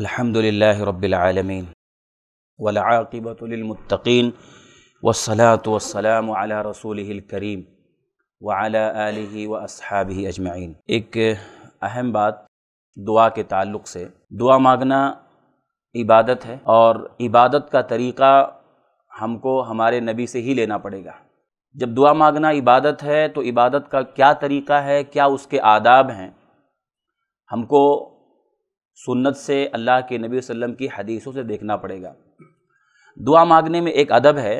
الحمد لله رب العالمين والعاقبة للمتقين والصلاة والسلام على رسوله الكريم करीम آله وأصحابه أجمعين एक अहम बात दुआ के ताल्लुक से दुआ मांगना इबादत है और इबादत का तरीक़ा हमको हमारे नबी से ही लेना पड़ेगा जब दुआ मांगना इबादत है तो इबादत का क्या तरीका है क्या उसके आदाब हैं हमको सुन्नत से अल्लाह के नबी वसल्लम की हदीसों से देखना पड़ेगा दुआ मांगने में एक अदब है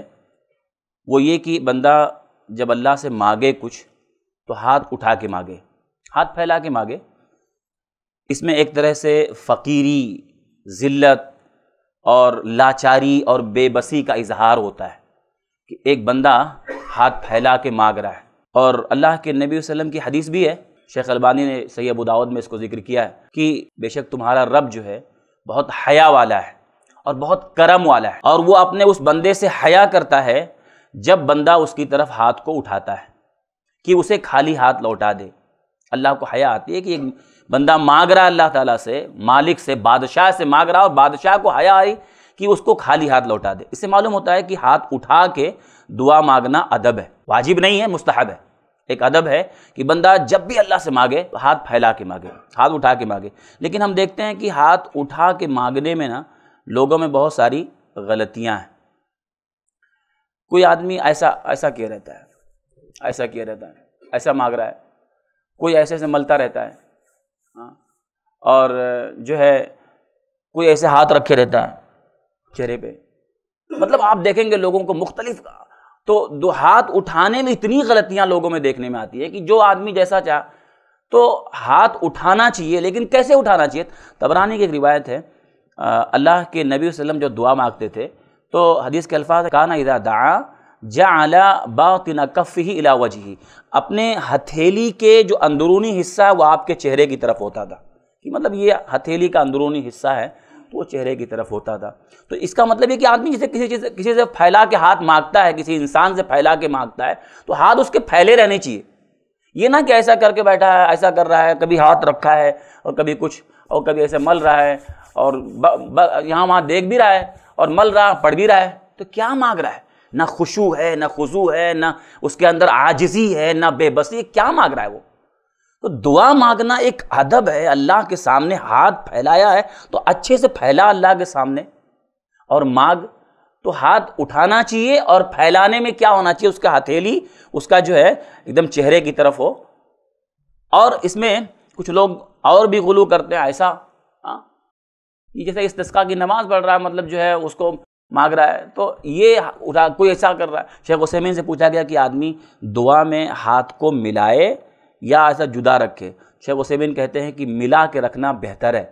वो ये कि बंदा जब अल्लाह से मांगे कुछ तो हाथ उठा के मांगे हाथ फैला के मांगे इसमें एक तरह से फ़कीरी ज़िल्लत और लाचारी और बेबसी का इजहार होता है कि एक बंदा हाथ फैला के मांग रहा है और अल्लाह के नबी वसल्लम की हदीस भी है शेख अलबानी ने सही अबूदावद में इसको जिक्र किया है कि बेशक तुम्हारा रब जो है बहुत हया वाला है और बहुत करम वाला है और वो अपने उस बंदे से हया करता है जब बंदा उसकी तरफ हाथ को उठाता है कि उसे खाली हाथ लौटा दे अल्लाह को हया आती है कि एक बंदा मांग रहा अल्लाह ताला से मालिक से बादशाह से मांग रहा और बादशाह को हया आई कि उसको खाली हाथ लौटा दे इससे मालूम होता है कि हाथ उठा के दुआ मांगना अदब है वाजिब नहीं है मुस्तहब है एक अदब है कि बंदा जब भी अल्लाह से मांगे हाथ फैला के मांगे हाथ उठा के मांगे लेकिन हम देखते हैं कि हाथ उठा के मांगने में ना लोगों में बहुत सारी गलतियां हैं कोई आदमी ऐसा ऐसा किया रहता है ऐसा किया रहता है ऐसा मांग रहा है कोई ऐसे ऐसे मलता रहता है हाँ और जो है कोई ऐसे हाथ रखे रहता है चेहरे पे मतलब आप देखेंगे लोगों को मुख्तलिफ तो दो हाथ उठाने में इतनी गलतियां लोगों में देखने में आती है कि जो आदमी जैसा चाह तो हाथ उठाना चाहिए लेकिन कैसे उठाना चाहिए तबरानी की एक रिवायत है अल्लाह के नबी वसल्लम जो दुआ मांगते थे तो हदीस के अल्फाज काना इदा दा जा अला कफ़ ही इलावज ही अपने हथेली के जो अंदरूनी हिस्सा है वो आपके चेहरे की तरफ होता था कि मतलब ये हथेली का अंदरूनी हिस्सा है तो वो चेहरे की तरफ होता था तो इसका मतलब है कि आदमी जिसे किसी चीज़ किसी से फैला के हाथ मांगता है किसी इंसान से फैला के मांगता है तो हाथ उसके फैले रहने चाहिए ये ना कि ऐसा करके बैठा है ऐसा कर रहा है कभी हाथ रखा है और कभी कुछ और कभी ऐसे मल रहा है और यहाँ वहाँ देख भी रहा है और मल रहा पढ़ भी रहा है तो क्या मांग रहा है ना खुशू है ना खुजू है ना उसके अंदर आजिजी है ना बेबसी क्या मांग रहा है वो तो दुआ मांगना एक अदब है अल्लाह के सामने हाथ फैलाया है तो अच्छे से फैला अल्लाह के सामने और मांग तो हाथ उठाना चाहिए और फैलाने में क्या होना चाहिए उसका हथेली उसका जो है एकदम चेहरे की तरफ हो और इसमें कुछ लोग और भी गुलू करते हैं ऐसा हाँ जैसे इस तस्का की नमाज़ पढ़ रहा है मतलब जो है उसको मांग रहा है तो ये उठा कोई ऐसा कर रहा है शेख हुसैमिन से पूछा गया कि आदमी दुआ में हाथ को मिलाए या ऐसा जुदा रखे शेख वसैमिन कहते हैं कि मिला के रखना बेहतर है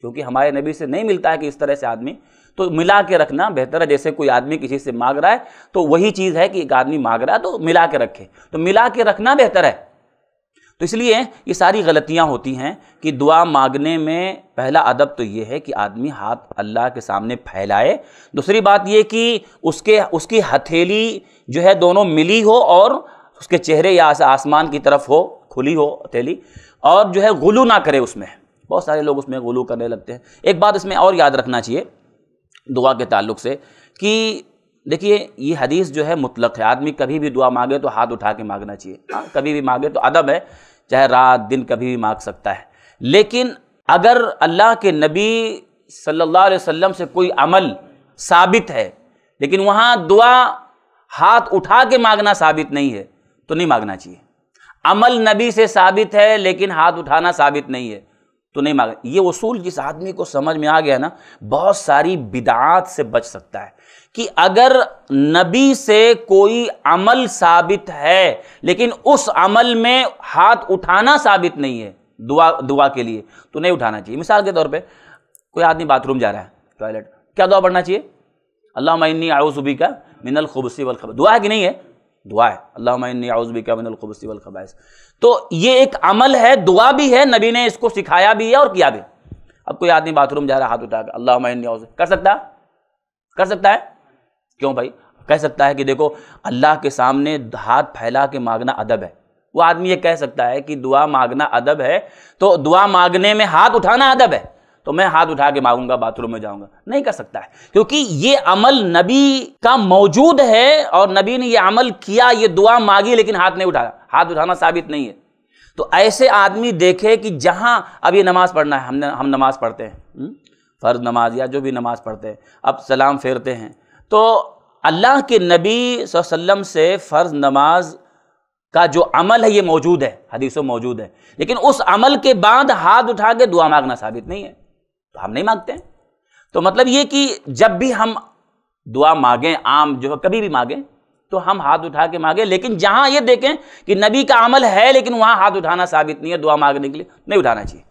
क्योंकि हमारे नबी से नहीं मिलता है कि इस तरह से आदमी तो मिला के रखना बेहतर है जैसे कोई आदमी किसी से मांग रहा है तो वही चीज़ है कि एक आदमी मांग रहा है तो मिला के रखे तो मिला के रखना बेहतर है तो इसलिए ये सारी गलतियाँ होती हैं कि दुआ मांगने में पहला अदब तो ये है कि आदमी हाथ अल्लाह के सामने फैलाए दूसरी बात ये कि उसके उसकी हथेली जो है दोनों मिली हो और उसके चेहरे या आसमान की तरफ हो खुली हो हथेली और जो है गुलू ना करे उसमें बहुत सारे लोग उसमें गुलू करने लगते हैं एक बात इसमें और याद रखना चाहिए दुआ के ताल्लुक से कि देखिए ये हदीस जो है मुतलक है आदमी कभी भी दुआ मांगे तो हाथ उठा के मांगना चाहिए हाँ कभी भी मांगे तो अदब है चाहे रात दिन कभी भी मांग सकता है लेकिन अगर अल्लाह के नबी सल्लल्लाहु अलैहि वसल्लम से कोई अमल साबित है लेकिन वहाँ दुआ हाथ उठा के मांगना साबित नहीं है तो नहीं मांगना चाहिए अमल नबी से साबित है लेकिन हाथ उठाना साबित नहीं है तो नहीं मांग ये उसूल जिस आदमी को समझ में आ गया ना बहुत सारी बिदात से बच सकता है कि अगर नबी से कोई अमल साबित है लेकिन उस अमल में हाथ उठाना साबित नहीं है दुआ दुआ के लिए तो नहीं उठाना चाहिए मिसाल के तौर पे कोई आदमी बाथरूम जा रहा है टॉयलेट क्या दुआ पढ़ना चाहिए अल्लाह आउसुबी का मिनल खुबसी वल खबर दुआ है कि नहीं है दुआ है अल्लाहबी कबिनबसी वलखबाइस तो ये एक अमल है दुआ भी है नबी ने इसको सिखाया भी है और किया भी अब कोई आदमी बाथरूम जा रहा हाथ उठा अल्लाह कर सकता कर सकता है क्यों भाई कह सकता है कि देखो अल्लाह के सामने हाथ फैला के मांगना अदब है वो आदमी ये कह सकता है कि दुआ मांगना अदब है तो दुआ मांगने में हाथ उठाना अदब है तो मैं हाथ उठा के मांगूंगा बाथरूम में जाऊंगा नहीं कर सकता है क्योंकि ये अमल नबी का मौजूद है और नबी ने यह अमल किया ये दुआ मांगी लेकिन हाथ नहीं उठाया हाथ उठाना साबित नहीं है तो ऐसे आदमी देखे कि जहां अब ये नमाज पढ़ना है हमने हम नमाज पढ़ते हैं हम्म? फ़र्ज नमाज या जो भी नमाज पढ़ते हैं अब सलाम फेरते हैं तो अल्लाह के नबी वसल्लम से फ़र्ज नमाज का जो अमल है ये मौजूद है हदीसों मौजूद है लेकिन उस अमल के बाद हाथ उठा के दुआ मांगना साबित नहीं है तो हम नहीं मांगते तो मतलब ये कि जब भी हम दुआ मांगें आम जो है कभी भी मांगें तो हम हाथ उठा के मांगे लेकिन जहां ये देखें कि नबी का अमल है लेकिन वहां हाथ उठाना साबित नहीं है दुआ मांगने के लिए नहीं उठाना चाहिए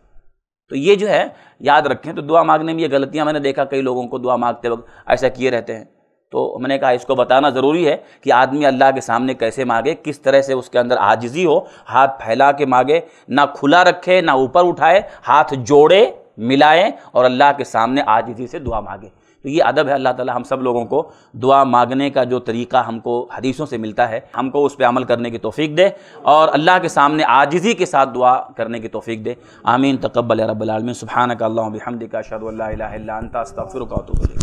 तो ये जो है याद रखें तो दुआ मांगने में ये गलतियां मैंने देखा कई लोगों को दुआ मांगते वक्त ऐसा किए रहते हैं तो मैंने कहा इसको बताना ज़रूरी है कि आदमी अल्लाह के सामने कैसे मांगे किस तरह से उसके अंदर आजिज़ी हो हाथ फैला के मांगे ना खुला रखे ना ऊपर उठाए हाथ जोड़े मिलाएं और अल्लाह के सामने आजिजी से दुआ मांगे तो ये अदब है अल्लाह ताला हम सब लोगों को दुआ मांगने का जो तरीका हमको हदीसों से मिलता है हमको उस पर अमल करने की तोफ़ी दे और अल्लाह के सामने आजिज़ी के साथ दुआ करने की तोफ़ी दे आमीन तकबल रबालमिन सुबहान का अल्लाह हमदिका शरल्ला